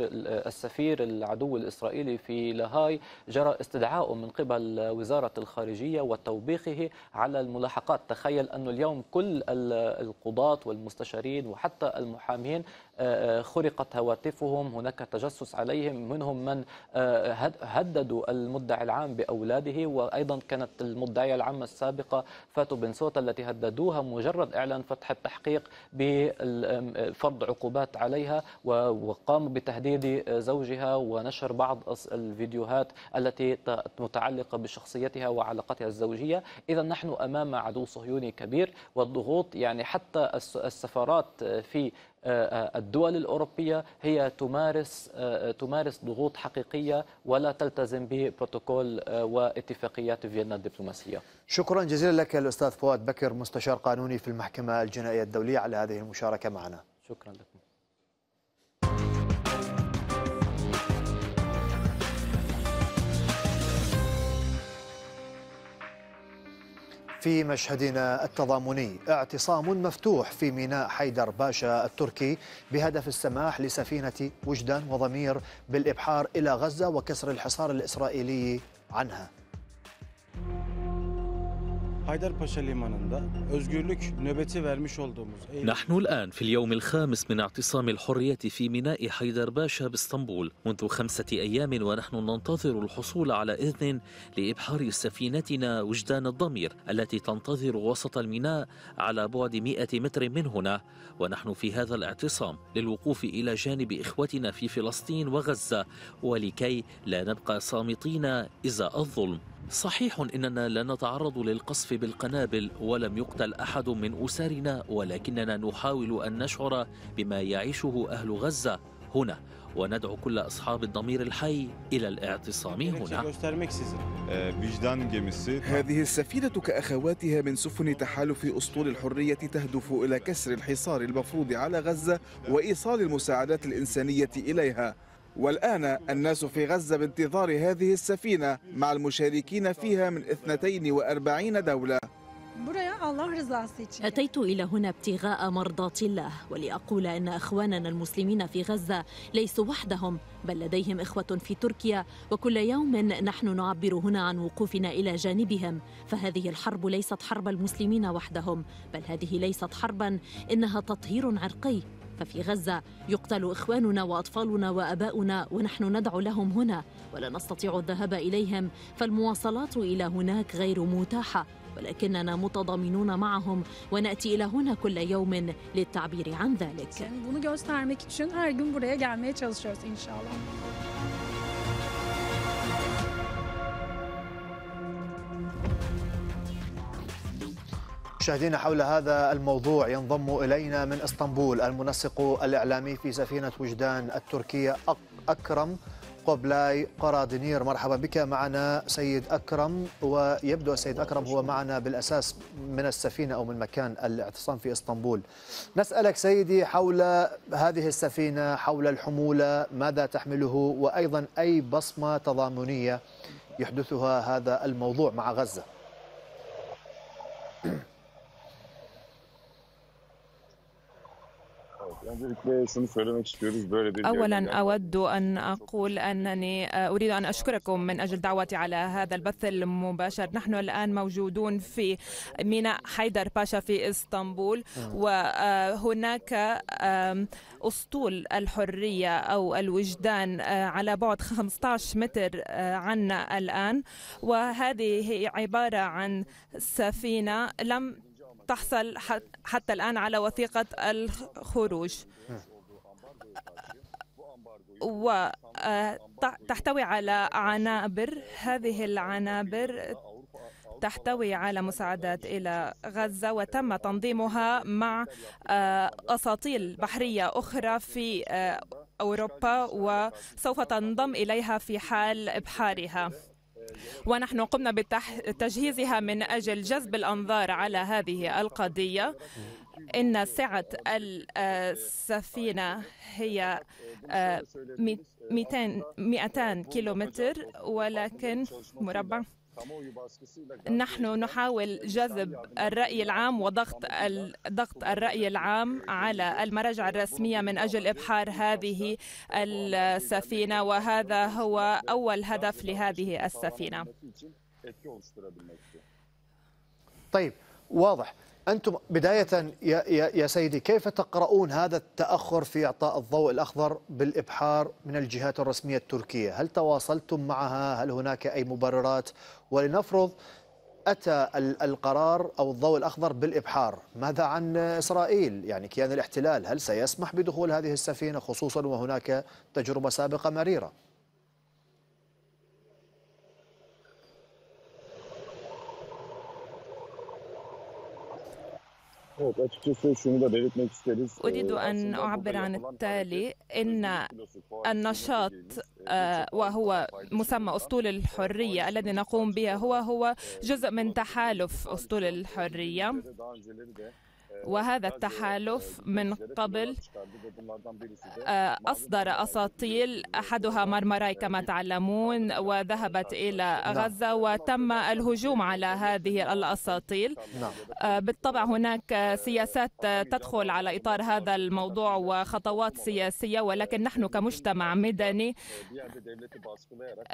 السفير العدو الإسرائيلي في لاهاي جرى استدعاءه من قبل وزارة الخارجية وتوبيخه على الملاحقات تخيل أنه اليوم كل القضاة والمستشارين وحتى المحامين آه، آه، خرقت هواتفهم هناك تجسس عليهم منهم من آه، هددوا المدعي العام بأولاده وأيضا كانت المدعية العامة السابقة فاتو بن سوتا التي هددوها مجرد إعلان فتح التحقيق بفرض عقوبات عليها وقاموا بتهديد زوجها ونشر بعض الفيديوهات التي متعلقة بشخصيتها وعلاقتها الزوجية إذا نحن أمام عدو صهيوني كبير والضغوط يعني حتى السفارات في آه، آه، الدول الأوروبية هي تمارس آه، تمارس ضغوط حقيقية ولا تلتزم ببروتوكول واتفاقيات فيينا الدبلوماسية شكرا جزيلا لك الأستاذ فؤاد بكر مستشار قانوني في المحكمة الجنائية الدولية على هذه المشاركة معنا شكرا لكم في مشهدنا التضامني اعتصام مفتوح في ميناء حيدر باشا التركي بهدف السماح لسفينة وجدان وضمير بالإبحار إلى غزة وكسر الحصار الإسرائيلي عنها نحن الآن في اليوم الخامس من اعتصام الحرية في ميناء حيدر باشا باسطنبول منذ خمسة أيام ونحن ننتظر الحصول على إذن لإبحار سفينتنا وجدان الضمير التي تنتظر وسط الميناء على بعد 100 متر من هنا ونحن في هذا الاعتصام للوقوف إلى جانب إخوتنا في فلسطين وغزة ولكي لا نبقى صامتين إزاء الظلم صحيح اننا لا نتعرض للقصف بالقنابل ولم يقتل احد من اسرنا ولكننا نحاول ان نشعر بما يعيشه اهل غزه هنا وندعو كل أصحاب الضمير الحي إلى الاعتصام هنا هذه السفينة كأخواتها من سفن تحالف أسطول الحرية تهدف إلى كسر الحصار المفروض على غزة وإيصال المساعدات الإنسانية إليها والآن الناس في غزة بانتظار هذه السفينة مع المشاركين فيها من 42 دولة أتيت إلى هنا ابتغاء مرضاة الله ولأقول أن أخواننا المسلمين في غزة ليسوا وحدهم بل لديهم إخوة في تركيا وكل يوم نحن نعبر هنا عن وقوفنا إلى جانبهم فهذه الحرب ليست حرب المسلمين وحدهم بل هذه ليست حربا إنها تطهير عرقي ففي غزة يقتل إخواننا وأطفالنا وأباؤنا ونحن ندعو لهم هنا ولا نستطيع الذهاب إليهم فالمواصلات إلى هناك غير متاحة ولكننا متضامنون معهم ونأتي إلى هنا كل يوم للتعبير عن ذلك. Bunu göstermek için her gün buraya gelmeye çalışıyoruz inşallah. مشاهدينا حول هذا الموضوع ينضم إلينا من إسطنبول المنسق الإعلامي في سفينة وجدان التركية أكرم قبلاي قرادنير مرحبا بك معنا سيد أكرم ويبدو السيد أكرم هو معنا بالأساس من السفينة أو من مكان الاعتصام في إسطنبول نسألك سيدي حول هذه السفينة حول الحمولة ماذا تحمله وأيضا أي بصمة تضامنية يحدثها هذا الموضوع مع غزة أولا أود أن أقول أنني أريد أن أشكركم من أجل دعوتي على هذا البث المباشر نحن الآن موجودون في ميناء حيدر باشا في إسطنبول آه. وهناك أسطول الحرية أو الوجدان آه، على بعد 15 متر آه، عنا الآن وهذه عبارة عن سفينة لم تحصل حتى الآن على وثيقة الخروج وتحتوي آه، على عنابر هذه العنابر تحتوي على مساعدات إلى غزة وتم تنظيمها مع آه، أساطيل بحرية أخرى في آه، أوروبا وسوف تنضم إليها في حال إبحارها ونحن قمنا بتجهيزها من أجل جذب الأنظار على هذه القضية إن سعة السفينة هي 200 آه، كيلومتر ولكن مربع نحن نحاول جذب الرأي العام وضغط ضغط الرأي العام على المراجع الرسمية من أجل إبحار هذه السفينة وهذا هو أول هدف لهذه السفينة طيب واضح أنتم بداية يا, يا سيدي كيف تقرؤون هذا التأخر في إعطاء الضوء الأخضر بالإبحار من الجهات الرسمية التركية هل تواصلتم معها هل هناك أي مبررات ولنفرض أتى القرار أو الضوء الأخضر بالإبحار ماذا عن إسرائيل يعني كيان الاحتلال هل سيسمح بدخول هذه السفينة خصوصا وهناك تجربة سابقة مريرة أريد أن أعبر عن التالي إن النشاط وهو مسمى أسطول الحرية الذي نقوم به هو هو جزء من تحالف أسطول الحرية وهذا التحالف من قبل آه، أصدر أساطيل أحدها مرمراي كما تعلمون وذهبت إلى نعم. غزة وتم الهجوم على هذه الأساطيل نعم. آه، بالطبع هناك سياسات تدخل على إطار هذا الموضوع وخطوات سياسية ولكن نحن كمجتمع مدني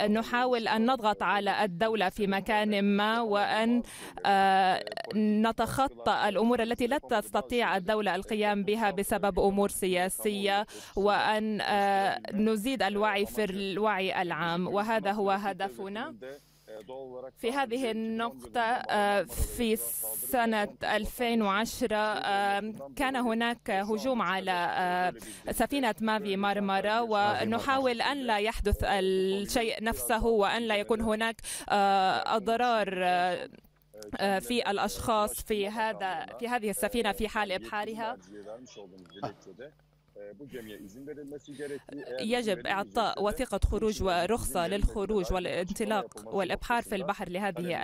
نحاول أن نضغط على الدولة في مكان ما وأن آه، نتخطى الأمور التي لا تستطيع الدولة القيام بها بسبب أمور سياسية وأن آه، نزيد الوعي في الوعي العام وهذا هو هدفنا في هذه النقطة آه، في سنة 2010 آه، كان هناك هجوم على سفينة مافي مرمرة ونحاول أن لا يحدث الشيء نفسه وأن لا يكون هناك أضرار آه، في الاشخاص في هذا في هذه السفينه في حال ابحارها يجب إعطاء وثيقة خروج ورخصة للخروج والانطلاق والإبحار في البحر لهذه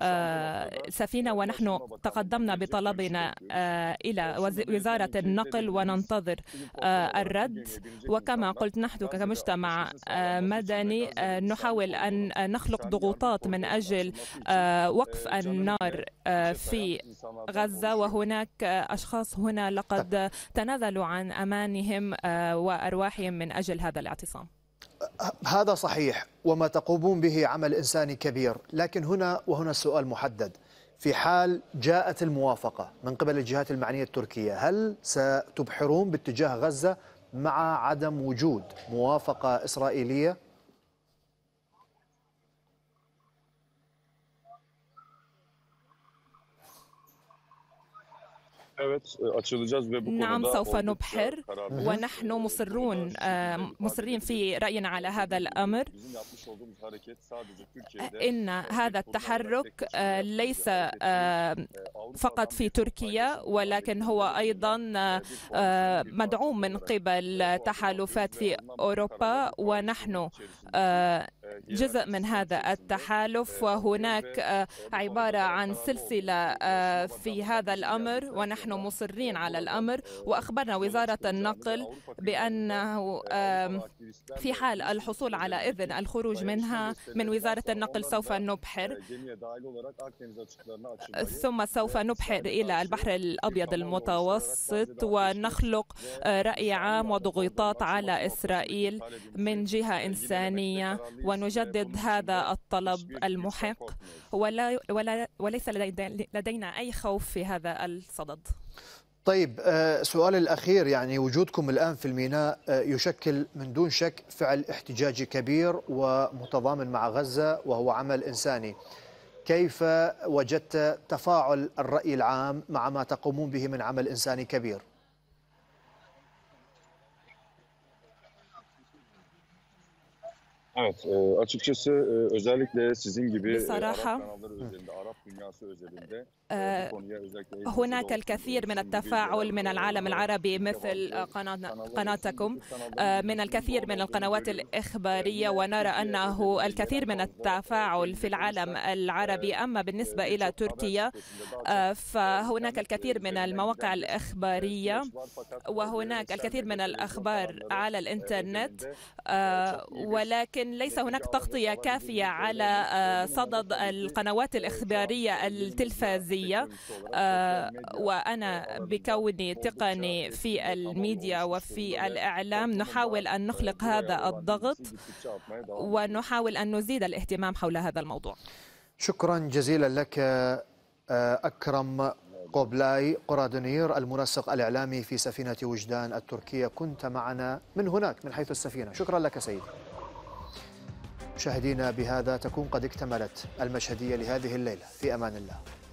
السفينة ونحن تقدمنا بطلبنا إلى وزارة النقل وننتظر الرد وكما قلت نحن كمجتمع مدني نحاول أن نخلق ضغوطات من أجل وقف النار في غزة وهناك أشخاص هنا لقد تنازلوا عن أمانهم آه، وأرواحهم من أجل هذا الاعتصام هذا صحيح وما تقومون به عمل إنساني كبير لكن هنا وهنا السؤال محدد في حال جاءت الموافقة من قبل الجهات المعنية التركية هل ستبحرون باتجاه غزة مع عدم وجود موافقة إسرائيلية نعم سوف نبحر ونحن مصرون آه، مصرين في رأينا على هذا الأمر إن هذا التحرك آه، ليس آه، فقط في تركيا ولكن هو أيضا مدعوم من قبل تحالفات في أوروبا ونحن جزء من هذا التحالف وهناك آه، عبارة عن سلسلة آه، في هذا الأمر ونحن مصرين على الأمر وأخبرنا وزارة النقل بأنه في حال الحصول على إذن الخروج منها من وزارة النقل سوف نبحر ثم سوف نبحر إلى البحر الأبيض المتوسط ونخلق آه، رأي عام وضغوطات على إسرائيل من جهة إنسانية و ونجدد هذا الطلب المحق ولا, ولا وليس لدينا أي خوف في هذا الصدد طيب آه، سؤال الأخير يعني وجودكم الآن في الميناء آه، يشكل من دون شك فعل احتجاجي كبير ومتضامن مع غزة وهو عمل إنساني كيف وجدت تفاعل الرأي العام مع ما تقومون به من عمل إنساني كبير؟ Evet, e, açıkçası e, özellikle sizin gibi بصراحة e, e, e, هناك الكثير من التفاعل من العالم العربي مثل قناتكم من الكثير من القنوات الإخبارية ونرى أنه الكثير من التفاعل في العالم العربي أما بالنسبة إلى تركيا فهناك الكثير من المواقع الإخبارية وهناك الكثير من الأخبار على الإنترنت آه، ولكن ولكن ليس هناك تغطية كافية على آه، صدد القنوات الإخبارية التلفازية آه، وأنا بكوني تقني في الميديا وفي الإعلام نحاول أن نخلق هذا الضغط ونحاول أن نزيد الاهتمام حول هذا الموضوع شكرا جزيلا لك آه، أكرم قوبلاي قرادنير المنسق الإعلامي في سفينة وجدان التركية كنت معنا من هناك من حيث السفينة شكرا لك سيدي مشاهدينا بهذا تكون قد اكتملت المشهدية لهذه الليلة في أمان الله